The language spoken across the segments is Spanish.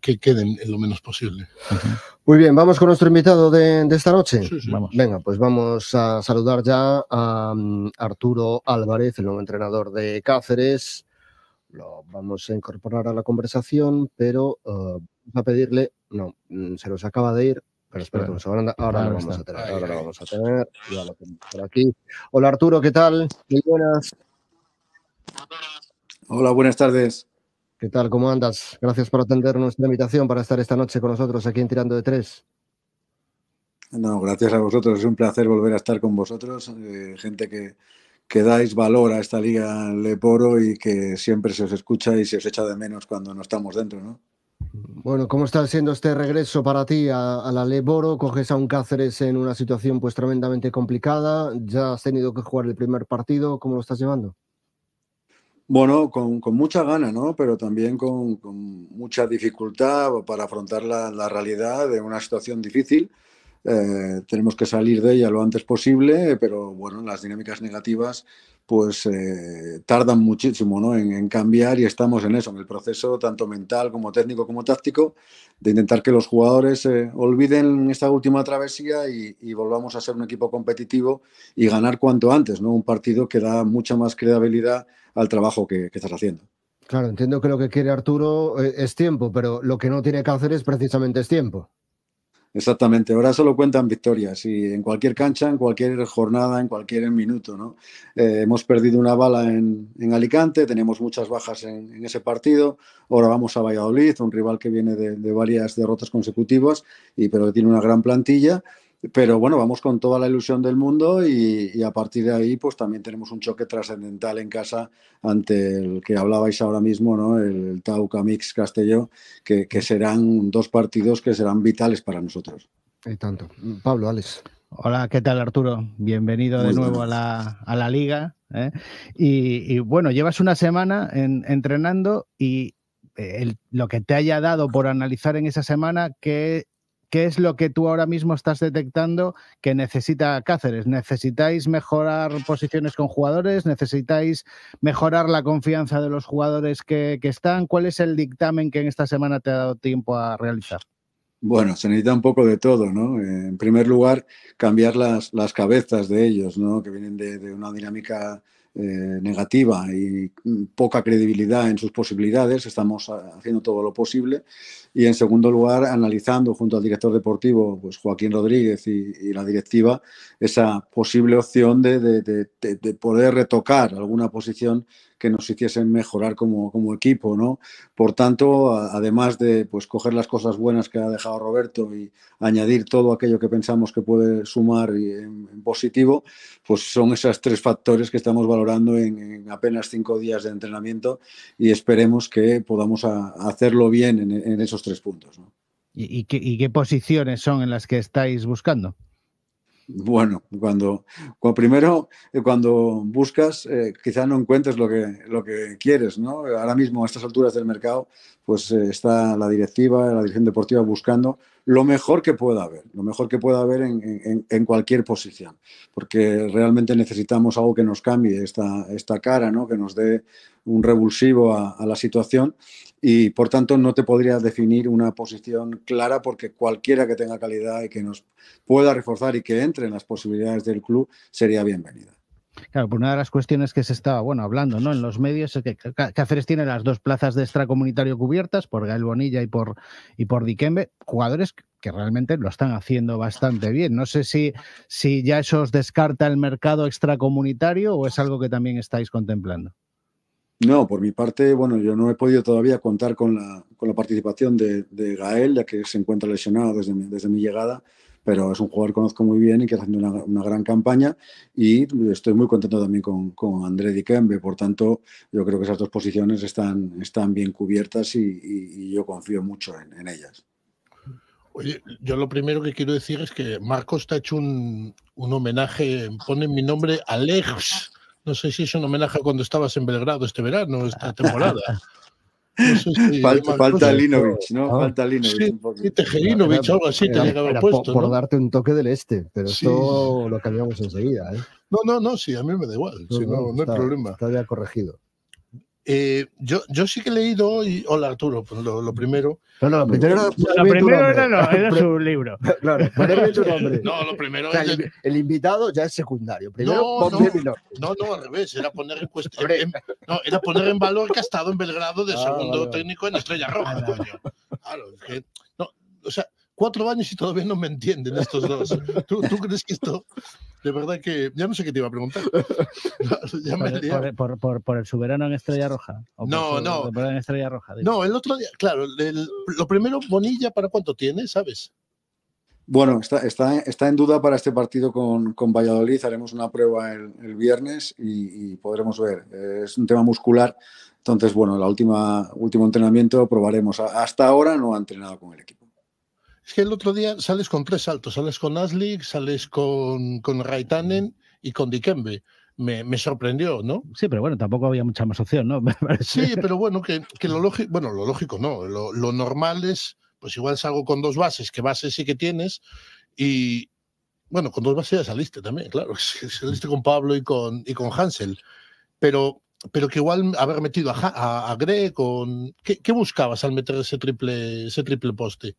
que, queden en lo menos posible. Muy bien, vamos con nuestro invitado de, esta noche. Venga, pues vamos a saludar ya a mm, Arturo Álvarez, el nuevo entrenador de Cáceres. Lo vamos a incorporar a la conversación, pero eh, va a pedirle, no, mm, se nos acaba de ir, pero ahora lo vamos a tener, ahora vamos a tener, aquí. Hola Arturo, ¿qué tal? Muy buenas. Hola, buenas tardes. ¿Qué tal? ¿Cómo andas? Gracias por atendernos nuestra invitación para estar esta noche con nosotros aquí en Tirando de Tres. No, gracias a vosotros. Es un placer volver a estar con vosotros. Eh, gente que, dais valor a esta liga Leboro y que siempre se os escucha y se os echa de menos cuando no estamos dentro, ¿no? Bueno, ¿cómo está siendo este regreso para ti a, a, la Leboro? Coges a un Cáceres en una situación pues tremendamente complicada. Ya has tenido que jugar el primer partido. ¿Cómo lo estás llevando? Bueno, con, con mucha gana, ¿no? Pero también con, mucha dificultad para afrontar la, realidad de una situación difícil. Eh, tenemos que salir de ella lo antes posible, pero bueno, las dinámicas negativas pues eh, tardan muchísimo en, cambiar y estamos en eso, en el proceso tanto mental como técnico como táctico, de intentar que los jugadores eh, olviden esta última travesía y, volvamos a ser un equipo competitivo y ganar cuanto antes, ¿no? un partido que da mucha más credibilidad al trabajo que, que estás haciendo. Claro, entiendo que lo que quiere Arturo eh, es tiempo, pero lo que no tiene que hacer es precisamente es tiempo. Exactamente, ahora solo cuentan victorias y en cualquier cancha, en cualquier jornada, en cualquier minuto. ¿no? Eh, hemos perdido una bala en, en Alicante, tenemos muchas bajas en, en, ese partido, ahora vamos a Valladolid, un rival que viene de, de varias derrotas consecutivas, y, pero que tiene una gran plantilla pero bueno, vamos con toda la ilusión del mundo y, a partir de ahí pues también tenemos un choque trascendental en casa ante el que hablabais ahora mismo, ¿no? el Tau Camix Castelló, que, serán dos partidos que serán vitales para nosotros. Y tanto. Pablo, Alex. Hola, ¿qué tal Arturo? Bienvenido de nuevo a, la, liga. ¿eh? Y, bueno, llevas una semana entrenando y eh, lo que te haya dado por analizar en esa semana, ¿qué ¿Qué es lo que tú ahora mismo estás detectando que necesita Cáceres? ¿Necesitáis mejorar posiciones con jugadores? ¿Necesitáis mejorar la confianza de los jugadores que, están? ¿Cuál es el dictamen que en esta semana te ha dado tiempo a realizar? Bueno, se necesita un poco de todo, ¿no? Eh, en primer lugar, cambiar las, cabezas de ellos, ¿no? Que vienen de, de una dinámica eh, negativa y poca credibilidad en sus posibilidades, estamos haciendo todo lo posible. Y en segundo lugar, analizando junto al director deportivo, pues Joaquín Rodríguez y, la directiva, esa posible opción de, poder retocar alguna posición que nos hiciesen mejorar como, equipo, ¿no? Por tanto, además de pues, coger las cosas buenas que ha dejado Roberto y añadir todo aquello que pensamos que puede sumar en, positivo, pues son esos tres factores que estamos valorando en, apenas cinco días de entrenamiento y esperemos que podamos hacerlo bien en, esos tres puntos. ¿Y qué posiciones son en las que estáis buscando? Bueno, cuando, primero, eh, cuando buscas, eh, quizá no encuentres lo que, lo que quieres, ¿no? Ahora mismo, a estas alturas del mercado, pues eh, está la directiva, la dirección deportiva buscando lo mejor que pueda haber, lo mejor que pueda haber en, cualquier posición, porque realmente necesitamos algo que nos cambie esta, esta cara, ¿no? Que nos dé un revulsivo a la situación y por tanto no te podría definir una posición clara porque cualquiera que tenga calidad y que nos pueda reforzar y que entre en las posibilidades del club sería bienvenida. Claro, pues una de las cuestiones que se estaba, bueno, hablando, ¿no? En los medios es que Cáceres tiene las dos plazas de extracomunitario cubiertas por Gael Bonilla y por, y por Dikembe, jugadores que realmente lo están haciendo bastante bien. No sé si, si ya eso os descarta el mercado extracomunitario o es algo que también estáis contemplando. No, por mi parte, bueno, yo no he podido todavía contar con la, con la participación de, Gael, ya que se encuentra lesionado desde mi, llegada, pero es un jugador que conozco muy bien y que está haciendo una, gran campaña y estoy muy contento también con, con André Dikembe, por tanto, yo creo que esas dos posiciones están, están bien cubiertas y, yo confío mucho en, ellas. Oye, yo lo primero que quiero decir es que Marcos te ha hecho un, un homenaje, pone mi nombre Alex no sé si es un homenaje a cuando estabas en Belgrado este verano, esta temporada. falta, Linovich, ¿no? Ah. Falta Linovich. Sí, Tejerinovich, algo así te llegaba puesto. Por, darte un toque del este, pero esto lo cambiamos enseguida. ¿eh? No, no, no, sí, a mí me da igual, no, si no, no, hay problema. Está ya corregido. Eh, yo, yo sí que he leído, hoy. hola Arturo, pues lo, lo primero. No, no, lo primero, lo primero era, no, era su libro. claro, ponerme tu nombre. No, lo primero o sea, es el, el, invitado ya es secundario. Primero no, no, no, no, al revés, era poner en, cuestión, en, no, era poner en valor que ha estado en Belgrado de ah, segundo vale. técnico en Estrella Roja, ah, coño. Claro, es que, no, o sea, cuatro años y todavía no me entienden estos dos. ¿Tú, crees que esto.? De verdad que ya no sé qué te iba a preguntar. por, el soberano en Estrella Roja? no, no. no, el otro día, claro, lo primero, Bonilla, ¿para cuánto tiene, sabes? Bueno, está, en duda para este partido con, Valladolid. Haremos una prueba el, viernes y, y, podremos ver. Es un tema muscular. Entonces, bueno, el último entrenamiento probaremos. Hasta ahora no ha entrenado con el equipo que el otro día sales con tres saltos, sales con Aslik, sales con, con Raitanen y con Dikembe. Me, me, sorprendió, ¿no? Sí, pero bueno, tampoco había mucha más opción, ¿no? sí, pero bueno, que, lo lógico, bueno, lo lógico no, lo, normal es, pues igual salgo con dos bases, que bases sí que tienes, y bueno, con dos bases ya saliste también, claro, saliste con Pablo y con, y con Hansel, pero, pero que igual haber metido a, a, con, ¿qué, ¿qué, buscabas al meter ese triple, ese triple poste?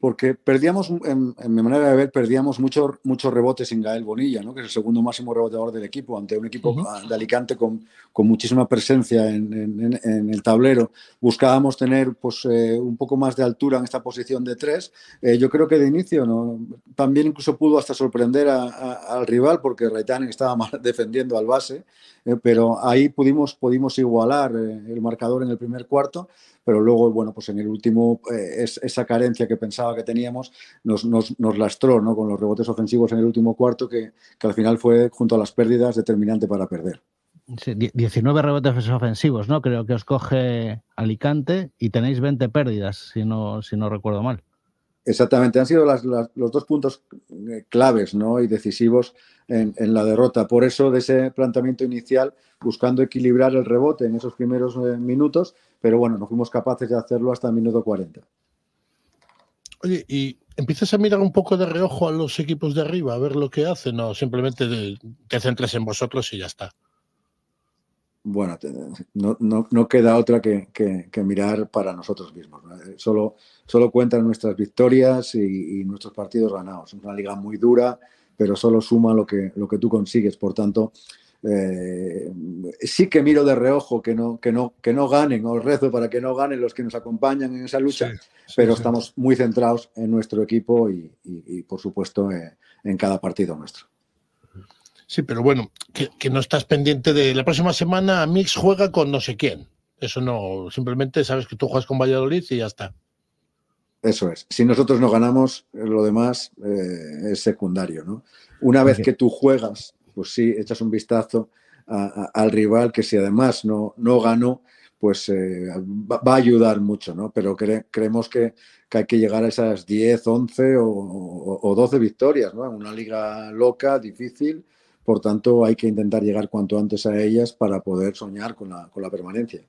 porque perdíamos, en, mi manera de ver, perdíamos muchos muchos rebotes sin Gael Bonilla, ¿no? que es el segundo máximo reboteador del equipo, ante un equipo de Alicante con, muchísima presencia en, el tablero. Buscábamos tener pues, eh, un poco más de altura en esta posición de tres. Eh, yo creo que de inicio ¿no? también incluso pudo hasta sorprender al rival, porque Reitán estaba defendiendo al base. Eh, pero ahí pudimos, pudimos igualar eh, el marcador en el primer cuarto, pero luego, bueno, pues en el último, eh, esa carencia que pensaba que teníamos nos, lastró, ¿no? Con los rebotes ofensivos en el último cuarto, que, al final fue, junto a las pérdidas, determinante para perder. Sí, 19 rebotes pues, ofensivos, ¿no? Creo que os coge Alicante y tenéis 20 pérdidas, si no, si no recuerdo mal. Exactamente, han sido los dos puntos eh, claves y decisivos en, la derrota. Por eso, de ese planteamiento inicial, buscando equilibrar el rebote en esos primeros eh, minutos, pero bueno, no fuimos capaces de hacerlo hasta el minuto 40. Oye, y empiezas a mirar un poco de reojo a los equipos de arriba, a ver lo que hacen, o simplemente te centres en vosotros y ya está bueno, no, queda otra que, mirar para nosotros mismos. Eh, solo, solo cuentan nuestras victorias y, nuestros partidos ganados. Es una liga muy dura, pero solo suma lo que, lo que tú consigues. Por tanto, eh, sí que miro de reojo que no, que no, que no ganen, o rezo para que no ganen los que nos acompañan en esa lucha, pero estamos muy centrados en nuestro equipo y, por supuesto, eh, en cada partido nuestro. Sí, pero bueno, que, no estás pendiente de la próxima semana Mix juega con no sé quién. Eso no, simplemente sabes que tú juegas con Valladolid y ya está. Eso es. Si nosotros no ganamos, eh, lo demás eh, es secundario, ¿no? Una vez que tú juegas, pues sí, echas un vistazo al rival que si además no, ganó, pues eh, va, a ayudar mucho, ¿no? Pero creemos que, hay que llegar a esas 10, 11 o, 12 victorias, ¿no? En una liga loca, difícil, por tanto, hay que intentar llegar cuanto antes a ellas para poder soñar con la, con la permanencia.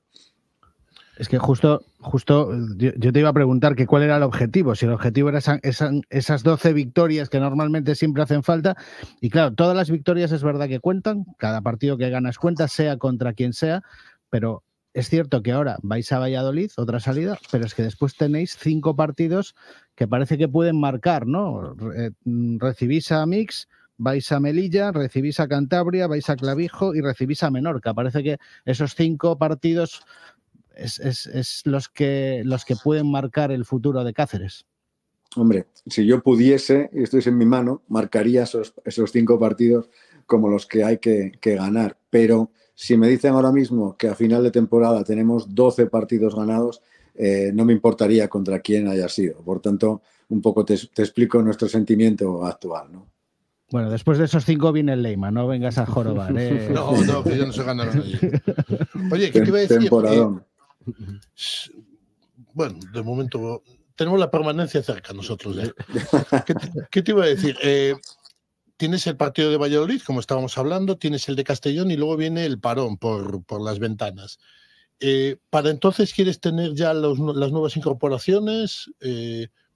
Es que justo, justo yo, te iba a preguntar que cuál era el objetivo, si el objetivo era esas 12 victorias que normalmente siempre hacen falta. Y claro, todas las victorias es verdad que cuentan, cada partido que ganas cuenta, sea contra quien sea, pero es cierto que ahora vais a Valladolid, otra salida, pero es que después tenéis cinco partidos que parece que pueden marcar, ¿no? Mm, recibís a Mix, vais a Melilla, recibís a Cantabria, vais a Clavijo y recibís a Menorca. Parece que esos cinco partidos es, los, que, los que pueden marcar el futuro de Cáceres. Hombre, si yo pudiese, y esto es en mi mano, marcaría esos, cinco partidos como los que hay que, ganar. Pero si me dicen ahora mismo que a final de temporada tenemos 12 partidos ganados, eh, no me importaría contra quién haya sido. Por tanto, un poco te, te explico nuestro sentimiento actual. ¿no? Bueno, después de esos cinco viene el Leima, no vengas a jorobar. ¿eh? No, no, que yo no se ganaron Oye, ¿qué te iba a decir? Eh, bueno, de momento tenemos la permanencia cerca nosotros. ¿eh? ¿Qué, te, iba a decir? tienes el partido de Valladolid, como estábamos hablando, tienes el de Castellón y luego viene el parón por, las ventanas. ¿Para entonces quieres tener ya las nuevas incorporaciones?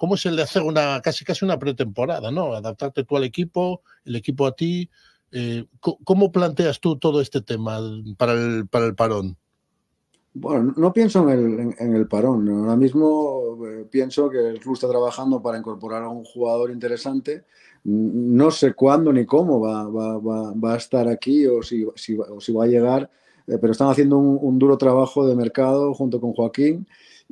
cómo es el de hacer una casi casi una pretemporada, ¿no? Adaptarte tú al equipo, el equipo a ti. Eh, ¿Cómo planteas tú todo este tema para el, para el parón? Bueno, no pienso en el, parón. Ahora mismo eh, pienso que el club está trabajando para incorporar a un jugador interesante. No sé cuándo ni cómo va, va, a estar aquí o si, va a llegar, eh, pero están haciendo un duro trabajo de mercado junto con Joaquín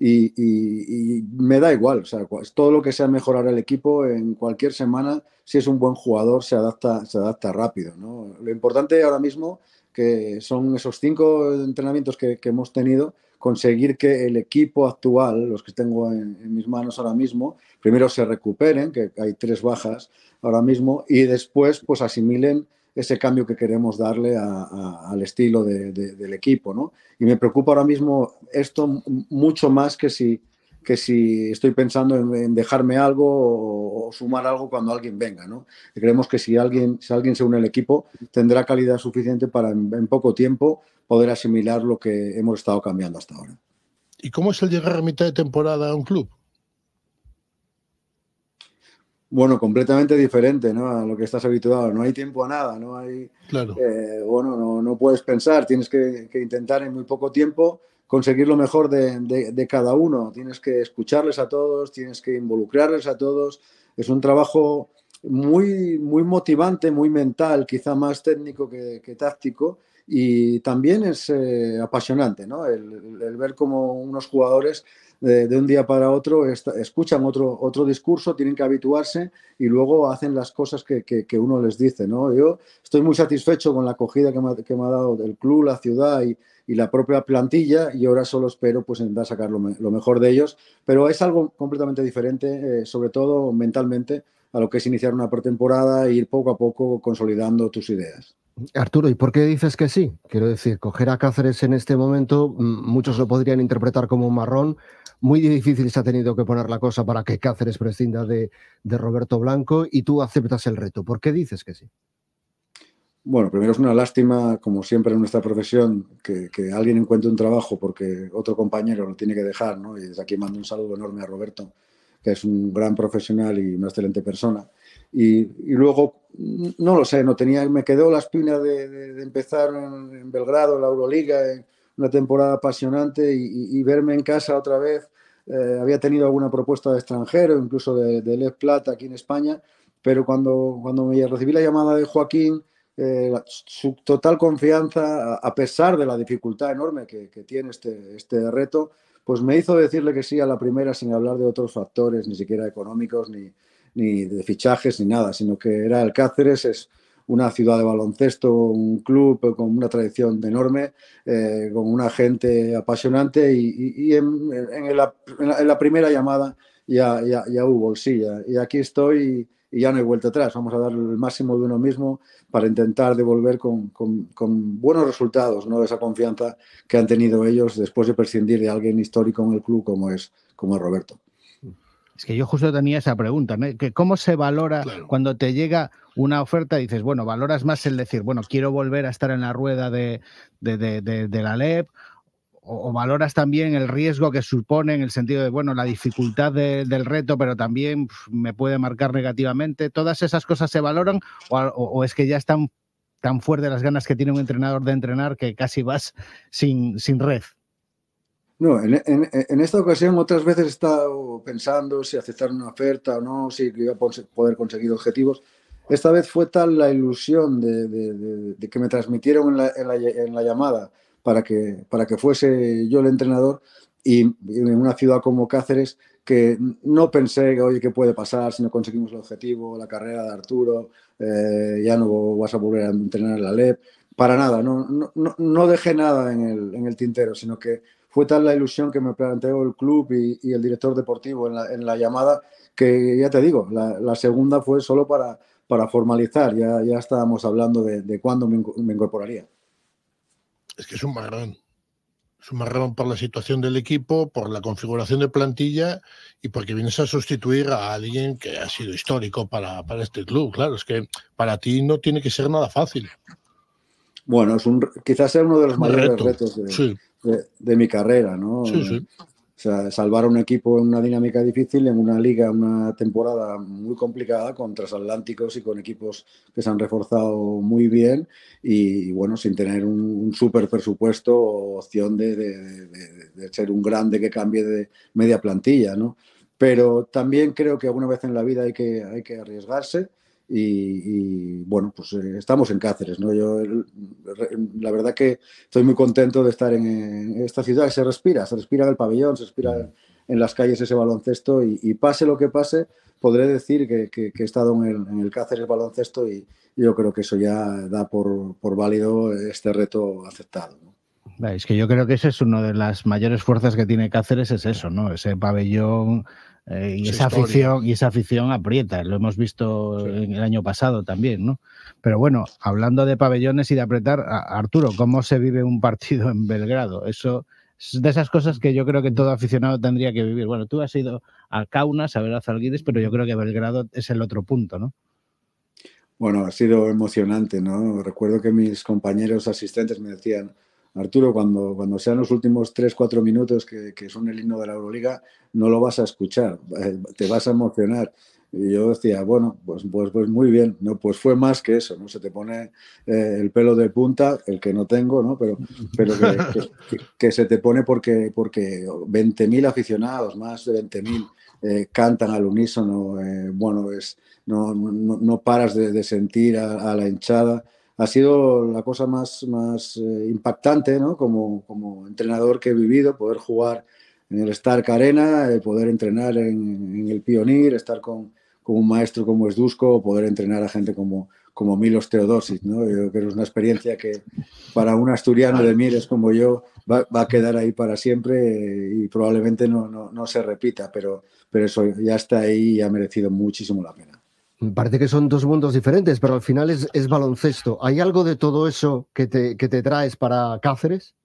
y, me da igual, o todo lo que sea mejorar el equipo en cualquier semana, si es un buen jugador, se adapta, se adapta rápido. Lo importante ahora mismo que son esos cinco entrenamientos que, hemos tenido, conseguir que el equipo actual, los que tengo en, en, mis manos ahora mismo, primero se recuperen, que hay tres bajas ahora mismo, y después pues asimilen ese cambio que queremos darle al estilo del equipo. ¿no? Y me preocupa ahora mismo esto mucho más que si, que si estoy pensando en, dejarme algo o, sumar algo cuando alguien venga. ¿no? creemos que si alguien, si alguien se une al equipo, tendrá calidad suficiente para en poco tiempo poder asimilar lo que hemos estado cambiando hasta ahora. ¿Y cómo es el llegar a mitad de temporada a un club? bueno, completamente diferente ¿no? a lo que estás habituado. No hay tiempo a nada, no hay. Eh, bueno, no, no, puedes pensar, tienes que, intentar en muy poco tiempo conseguir lo mejor de, cada uno. Tienes que escucharles a todos, tienes que involucrarles a todos. Es un trabajo muy, muy motivante, muy mental, quizá más técnico que, táctico. Y también es eh, apasionante, ¿no? El, el ver cómo unos jugadores de, un día para otro escuchan otro, otro discurso, tienen que habituarse y luego hacen las cosas que, que, uno les dice. ¿no? Yo estoy muy satisfecho con la acogida que me, ha dado el club, la ciudad y, la propia plantilla y ahora solo espero pues intentar sacar lo, lo mejor de ellos, pero es algo completamente diferente, eh, sobre todo mentalmente, a lo que es iniciar una pretemporada e ir poco a poco consolidando tus ideas. Arturo, ¿y por qué dices que sí? Quiero decir, coger a Cáceres en este momento, mm, muchos lo podrían interpretar como un marrón. Muy difícil se ha tenido que poner la cosa para que Cáceres prescinda de, Roberto Blanco y tú aceptas el reto. ¿Por qué dices que sí? Bueno, primero es una lástima, como siempre en nuestra profesión, que, que, alguien encuentre un trabajo porque otro compañero lo tiene que dejar, ¿no? Y desde aquí mando un saludo enorme a Roberto, que es un gran profesional y una excelente persona. Y, luego, mm, no lo sé, no tenía, me quedó la espina de, empezar en, en, Belgrado, la Euroliga, en una temporada apasionante y, verme en casa otra vez. Eh, había tenido alguna propuesta de extranjero, incluso de, de Plata aquí en España, pero cuando, cuando me recibí la llamada de Joaquín, eh, su total confianza, a, pesar de la dificultad enorme que, que tiene este, este reto, pues me hizo decirle que sí a la primera sin hablar de otros factores, ni siquiera económicos, ni, ni de fichajes ni nada, sino que era el Cáceres, es una ciudad de baloncesto, un club con una tradición enorme, eh, con una gente apasionante y, en, la, primera llamada ya, ya, ya hubo bolsilla. Y aquí estoy y, ya no hay vuelta atrás. Vamos a dar el máximo de uno mismo para intentar devolver con, buenos resultados ¿no? esa confianza que han tenido ellos después de prescindir de alguien histórico en el club como es, como es Roberto. Es que yo justo tenía esa pregunta, ¿no? Que ¿Cómo se valora cuando te llega una oferta? dices, bueno, valoras más el decir, bueno, quiero volver a estar en la rueda de, la LEP, o, valoras también el riesgo que supone en el sentido de, bueno, la dificultad del reto, pero también me puede marcar negativamente. ¿Todas esas cosas se valoran o, es que ya están tan fuertes las ganas que tiene un entrenador de entrenar que casi vas sin red? No, en, esta ocasión otras veces he estado pensando si aceptar una oferta o no, si iba a poder conseguir objetivos. Esta vez fue tal la ilusión de, que me transmitieron en la, llamada para que, para que fuese yo el entrenador y en una ciudad como Cáceres que no pensé que, oye, ¿qué puede pasar si no conseguimos el objetivo, la carrera de Arturo, eh, ya no vas a volver a entrenar en la LEP? Para nada, no, no, no dejé nada en el, en el tintero, sino que fue tal la ilusión que me planteó el club y, el director deportivo en la, llamada que ya te digo, la, segunda fue solo para, formalizar, ya, ya estábamos hablando de, cuándo me, incorporaría. Es que es un marrón. Es un marrón por la situación del equipo, por la configuración de plantilla y porque vienes a sustituir a alguien que ha sido histórico para, para este club. Claro, es que para ti no tiene que ser nada fácil. Bueno, es un, quizás sea uno de los mayores retos de, sí de, mi carrera, ¿no? O sea, salvar un equipo en una dinámica difícil, en una liga, una temporada muy complicada con transatlánticos y con equipos que se han reforzado muy bien y, bueno, sin tener un, super súper presupuesto o opción de, ser un grande que cambie de media plantilla, ¿no? Pero también creo que alguna vez en la vida hay que, hay que arriesgarse y, bueno, pues eh, estamos en Cáceres, ¿no? Yo la verdad que estoy muy contento de estar en, esta ciudad, se respira, se respira en el pabellón, se respira en las calles ese baloncesto y, pase lo que pase, podré decir que, he estado en el, el, Cáceres baloncesto y yo creo que eso ya da por, válido este reto aceptado, Es que yo creo que esa es una de las mayores fuerzas que tiene Cáceres, es eso, ¿no? Ese pabellón eh, y, esa afición, y esa afición aprieta, lo hemos visto en el año pasado también, ¿no? Pero bueno, hablando de pabellones y de apretar, Arturo, ¿cómo se vive un partido en Belgrado? Eso es de esas cosas que yo creo que todo aficionado tendría que vivir. Bueno, tú has ido a Kaunas, a ver a pero yo creo que Belgrado es el otro punto, ¿no? Bueno, ha sido emocionante, ¿no? Recuerdo que mis compañeros asistentes me decían, Arturo, cuando, cuando sean los últimos 3-4 minutos que, son el himno de la Euroliga, no lo vas a escuchar, eh, te vas a emocionar. Y yo decía, bueno, pues, pues, pues muy bien, no, pues fue más que eso, ¿no? Se te pone eh, el pelo de punta, el que no tengo, ¿no? Pero, pero que, se te pone porque, porque 20.000 aficionados, más de 20.000, eh, cantan al unísono, bueno, es, no, no, paras de, sentir a la hinchada ha sido la cosa más, más eh, impactante ¿no? como, como, entrenador que he vivido, poder jugar en el Stark Arena, eh, poder entrenar en, el Pionir, estar con, un maestro como Esdusco, poder entrenar a gente como, como Milos Teodosic. ¿no? Yo creo que es una experiencia que para un asturiano de miles como yo va, va a quedar ahí para siempre eh, y probablemente no, no, no se repita, pero, pero eso ya está ahí y ha merecido muchísimo la pena. Parece que son dos mundos diferentes, pero al final es, es baloncesto. ¿Hay algo de todo eso que te, que te traes para Cáceres?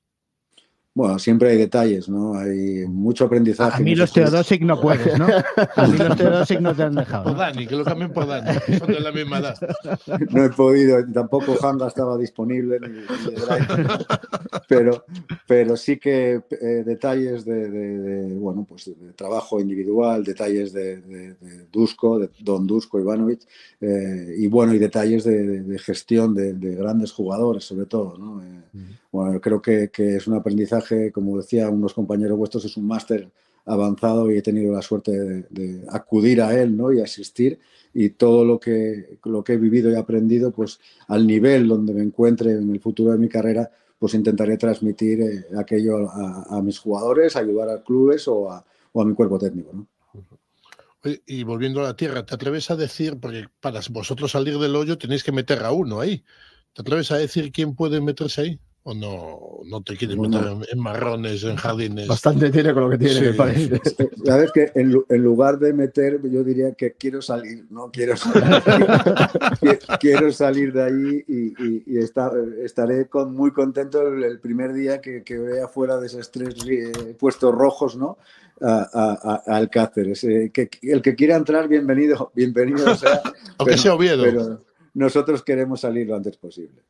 Bueno, siempre hay detalles, ¿no? Hay mucho aprendizaje. A mí los Teodosic no puedes, ¿no? A mí los Teodosic no te han dejado. Por Dani, que lo cambien por Dani, son de la misma edad. No he podido, tampoco Hanga estaba disponible, ni, pero, pero sí que eh, detalles de, bueno, pues de trabajo individual, detalles de, de Dusko, de Don Dusko Ivanovic, eh, y bueno, y detalles de, gestión de, grandes jugadores, sobre todo, ¿no? Eh, bueno, creo que, es un aprendizaje, como decía unos compañeros vuestros, es un máster avanzado y he tenido la suerte de, acudir a él ¿no? y asistir y todo lo que, lo que he vivido y aprendido, pues al nivel donde me encuentre en el futuro de mi carrera, pues intentaré transmitir eh, aquello a, mis jugadores, ayudar a clubes o a, mi cuerpo técnico. y volviendo a la tierra, ¿te atreves a decir, porque para vosotros salir del hoyo tenéis que meter a uno ahí, ¿te atreves a decir quién puede meterse ahí? no, no te quieres meter en, marrones, en jardines. Bastante tiene con lo que tiene, me parece. Sabes que en, lugar de meter, yo diría que quiero salir, no quiero salir. quiero salir de ahí y, estaré muy contento el, primer día que, vea fuera de esos tres eh, puestos rojos, ¿no? A, Alcáceres. Eh, el que quiera entrar, bienvenido, bienvenido. O sea, Aunque sea Oviedo. nosotros queremos salir lo antes posible.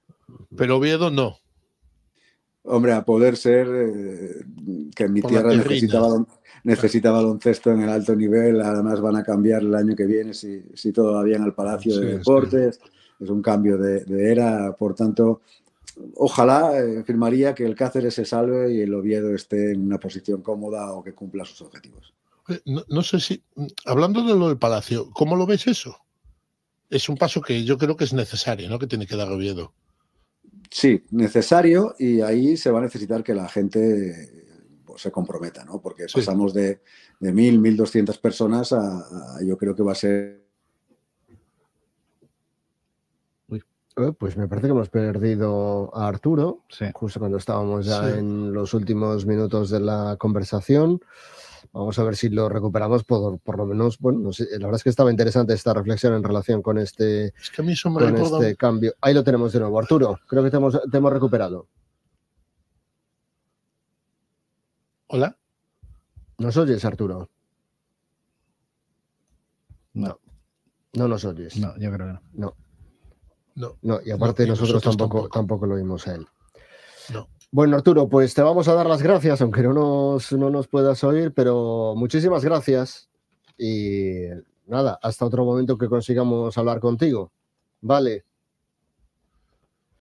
Pero Oviedo no. Hombre, a poder ser eh, que en mi tierra necesitaba baloncesto en el alto nivel, además van a cambiar el año que viene, si, todavía en el Palacio de Deportes, es un cambio de, era, por tanto, ojalá eh, firmaría que el Cáceres se salve y el Oviedo esté en una posición cómoda o que cumpla sus objetivos. No, no sé si, mm, hablando de lo del Palacio, ¿cómo lo ves eso? Es un paso que yo creo que es necesario, ¿no? Que tiene que dar Oviedo sí, necesario y ahí se va a necesitar que la gente pues, se comprometa, ¿no? Porque pasamos de, de 1.000, 1.200 personas a, yo creo que va a ser... Eh, pues me parece que hemos perdido a Arturo, justo cuando estábamos ya en los últimos minutos de la conversación. Vamos a ver si lo recuperamos por, lo menos, bueno, la verdad es que estaba interesante esta reflexión en relación con este, este cambio. Ahí lo tenemos de nuevo. Arturo, creo que te hemos, recuperado. Hola. ¿Nos oyes, Arturo? No. No nos oyes. No, yo creo que no. No. No, y aparte nosotros, tampoco, tampoco, tampoco lo oímos a él. No. Bueno, Arturo, pues te vamos a dar las gracias, aunque no nos, no nos puedas oír, pero muchísimas gracias. Y nada, hasta otro momento que consigamos hablar contigo. Vale.